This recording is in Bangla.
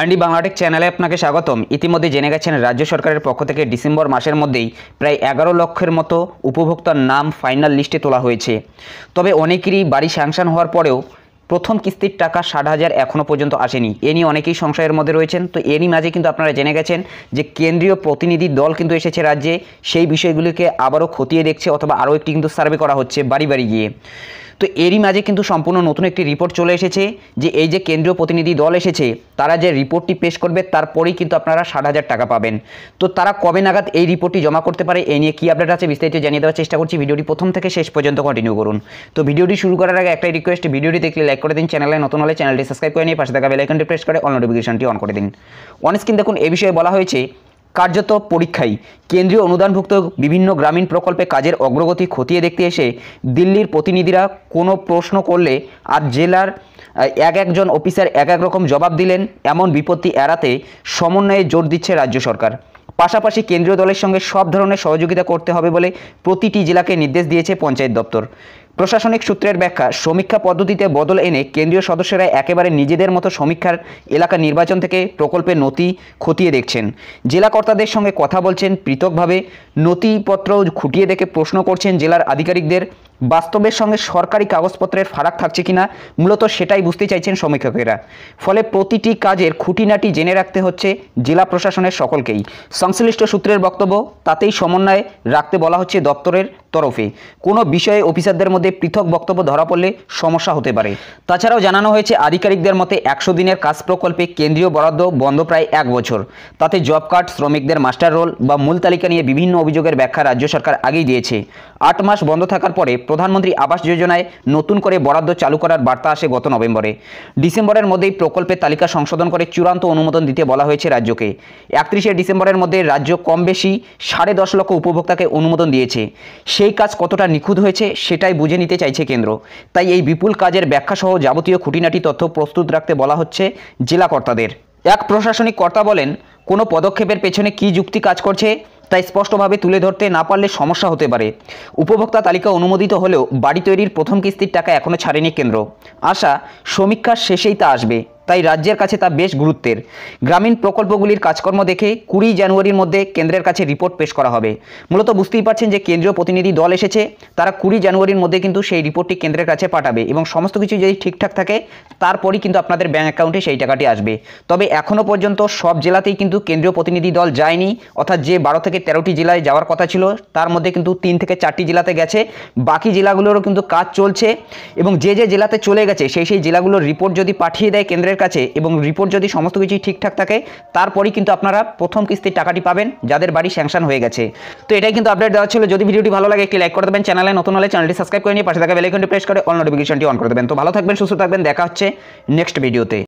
আন্ডি বাংলাটেক চ্যানেলে আপনাকে স্বাগতম ইতিমধ্যে জেনে গেছেন রাজ্য সরকারের পক্ষ থেকে ডিসেম্বর মাসের মধ্যেই প্রায় এগারো লক্ষের মতো উপভোক্তার নাম ফাইনাল লিস্টে তোলা হয়েছে তবে অনেকেরই বাড়ি স্যাংশন হওয়ার পরেও প্রথম কিস্তির টাকা ষাট হাজার এখনও পর্যন্ত আসেনি এ নিয়ে অনেকেই সংশয়ের মধ্যে রয়েছেন তো এরই মাঝে কিন্তু আপনারা জেনে গেছেন যে কেন্দ্রীয় প্রতিনিধি দল কিন্তু এসেছে রাজ্যে সেই বিষয়গুলিকে আবারও খতিয়ে দেখছে অথবা আরও একটি কিন্তু সার্ভে করা হচ্ছে বাড়ি বাড়ি গিয়ে তো এরই মাঝে কিন্তু সম্পূর্ণ নতুন একটি রিপোর্ট চলে এসেছে যে এই যে কেন্দ্রীয় প্রতিনিধি দল এসেছে তারা যে রিপোর্টটি পেশ করবে তারপরেই কিন্তু আপনারা ষাট হাজার টাকা পাবেন তো তারা কবে নাগাদ এই রিপোর্টটি জমা করতে পারে এ নিয়ে কী আপডেট আছে বিস্তারিত জানিয়ে দেওয়ার চেষ্টা করছি ভিডিওটি প্রথম থেকে শেষ পর্যন্ত কন্টিনিউ করুন তো ভিডিওটি শুরু করার আগে একটাই রিকোয়েস্ট ভিডিওটি দেখলে লাইক করে দিন চ্যানেলে নতুন হলে চ্যানেলটি সাবস্ক্রাইব করে নিয়ে পাশে থাকা বেলাইকনটি প্রেস করে অল নোটিফিকেশনটি অন করে দিন অন স্ক্রিন দেখুন এ বিষয়ে বলা হয়েছে কার্যত পরীক্ষাই কেন্দ্রীয় অনুদানভুক্ত বিভিন্ন গ্রামীণ প্রকল্পে কাজের অগ্রগতি খতিয়ে দেখতে এসে দিল্লির প্রতিনিধিরা কোনো প্রশ্ন করলে আর জেলার এক একজন অফিসার এক এক রকম জবাব দিলেন এমন বিপত্তি এড়াতে সমন্বয়ে জোর দিচ্ছে রাজ্য সরকার পাশাপাশি কেন্দ্রীয় দলের সঙ্গে সব ধরনের সহযোগিতা করতে হবে বলে প্রতিটি জেলাকে নির্দেশ দিয়েছে পঞ্চায়েত দপ্তর প্রশাসনিক সূত্রের ব্যাখ্যা সমীক্ষা পদ্ধতিতে বদল এনে কেন্দ্রীয় সদস্যরা একেবারে নিজেদের মতো সমীক্ষার এলাকা নির্বাচন থেকে প্রকল্পের নথি খতিয়ে দেখছেন জেলা কর্তাদের সঙ্গে কথা বলছেন পৃথকভাবে নথিপত্র খুঁটিয়ে দেখে প্রশ্ন করছেন জেলার আধিকারিকদের বাস্তবের সঙ্গে সরকারি কাগজপত্রের ফারাক থাকছে কিনা মূলত সেটাই বুঝতে চাইছেন সমীক্ষকেরা ফলে প্রতিটি কাজের খুঁটিনাটি জেনে রাখতে হচ্ছে জেলা প্রশাসনের সকলকেই সংশ্লিষ্ট সূত্রের বক্তব্য তাতেই সমন্বয় রাখতে বলা হচ্ছে দপ্তরের তরফে কোনো বিষয়ে অফিসারদের মধ্যে পৃথক বক্তব্য ধরা পড়লে সমস্যা হতে পারে তাছাড়াও জানানো হয়েছে আধিকারিকদের মতে একশো দিনের কাজ প্রকল্পে কেন্দ্রীয় বরাদ্দ বন্ধ প্রায় এক বছর তাতে জব কার্ড শ্রমিকদের মাস্টার রোল বা মূল তালিকা নিয়ে বিভিন্ন অভিযোগের ব্যাখ্যা রাজ্য সরকার আগেই দিয়েছে আট মাস বন্ধ থাকার পরে প্রধানমন্ত্রী আবাস যোজনায় নতুন করে বরাদ্দ চালু করার বার্তা আসে গত নভেম্বরে ডিসেম্বরের মধ্যেই প্রকল্পের তালিকা সংশোধন করে চূড়ান্ত অনুমোদন দিতে বলা হয়েছে রাজ্যকে একত্রিশে ডিসেম্বরের মধ্যে রাজ্য কম বেশি সাড়ে দশ লক্ষ উপভোক্তাকে অনুমোদন দিয়েছে সেই কাজ কতটা নিখুঁত হয়েছে সেটাই বুঝে নিতে চাইছে কেন্দ্র তাই এই বিপুল কাজের ব্যাখ্যাসহ যাবতীয় খুঁটিনাটি তথ্য প্রস্তুত রাখতে বলা হচ্ছে জেলা কর্তাদের এক প্রশাসনিক কর্তা বলেন কোনো পদক্ষেপের পেছনে কি যুক্তি কাজ করছে তাই স্পষ্টভাবে তুলে ধরতে না পারলে সমস্যা হতে পারে উপভোক্তা তালিকা অনুমোদিত হলেও বাড়ি তৈরির প্রথম কিস্তির টাকা এখনও ছাড়েনি কেন্দ্র আশা সমীক্ষার শেষেই তা আসবে তাই রাজ্যের কাছে তা বেশ গুরুত্বের গ্রামীণ প্রকল্পগুলির কাজকর্ম দেখে কুড়ি জানুয়ারির মধ্যে কেন্দ্রের কাছে রিপোর্ট পেশ করা হবে মূলত বুঝতেই পারছেন যে কেন্দ্রীয় প্রতিনিধি দল এসেছে তারা কুড়ি জানুয়ারির মধ্যে কিন্তু সেই রিপোর্টটি কেন্দ্রের কাছে পাঠাবে এবং সমস্ত কিছু যদি ঠিকঠাক থাকে তারপরই কিন্তু আপনাদের ব্যাঙ্ক অ্যাকাউন্টে সেই টাকাটি আসবে তবে এখনও পর্যন্ত সব জেলাতেই কিন্তু কেন্দ্রীয় প্রতিনিধি দল যায়নি অর্থাৎ যে বারো থেকে তেরোটি জেলায় যাওয়ার কথা ছিল তার মধ্যে কিন্তু তিন থেকে চারটি জেলাতে গেছে বাকি জেলাগুলোরও কিন্তু কাজ চলছে এবং যে যে জেলাতে চলে গেছে সেই সেই জেলাগুলোর রিপোর্ট যদি পাঠিয়ে দেয় কেন্দ্রের রিপোর্টের কাছে এবং রিপোর্ট যদি সমস্ত কিছুই ঠিকঠাক থাকে তারপরেই কিন্তু আপনারা প্রথম কিস্তির টাকাটি পাবেন যাদের বাড়ি স্যাংশন হয়ে গেছে তো এটাই কিন্তু আপডেট দেওয়া ছিল যদি ভিডিওটি ভালো লাগে একটি লাইক করে দেবেন চ্যানেলে নতুন হলে চ্যানেলটি সাবস্ক্রাইব করে নিয়ে পাশে থাকা বেলাইকনটি প্রেস করে অল নোটিফিকেশনটি অন করে দেবেন তো ভালো থাকবেন সুস্থ থাকবেন দেখা হচ্ছে নেক্সট ভিডিওতে